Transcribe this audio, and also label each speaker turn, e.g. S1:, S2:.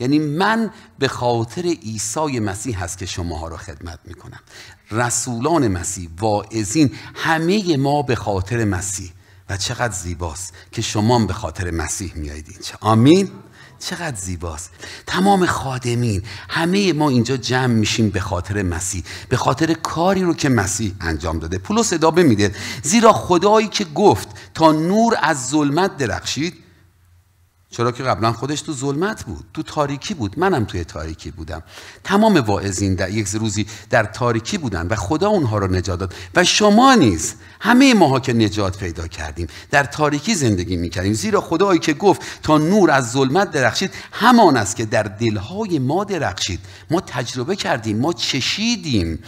S1: یعنی من به خاطر عیسی مسیح هست که شماها را خدمت میکنم رسولان مسیح واعظین همه ما به خاطر مسیح و چقدر زیباست که شما به خاطر مسیح میایید اینجا آمین چقدر زیباست تمام خادمین همه ما اینجا جمع میشیم به خاطر مسیح به خاطر کاری رو که مسیح انجام داده پولس ادامه میده زیرا خدایی که گفت تا نور از ظلمت درخشید چرا که قبلا خودش تو ظلمت بود تو تاریکی بود منم توی تاریکی بودم تمام واعظین در یک روزی در تاریکی بودن و خدا اونها رو نجات داد و شما نیز همه ماها که نجات پیدا کردیم در تاریکی زندگی میکردیم زیرا خدایی که گفت تا نور از ظلمت درخشید همان است که در دلهای ما درخشید ما تجربه کردیم ما چشیدیم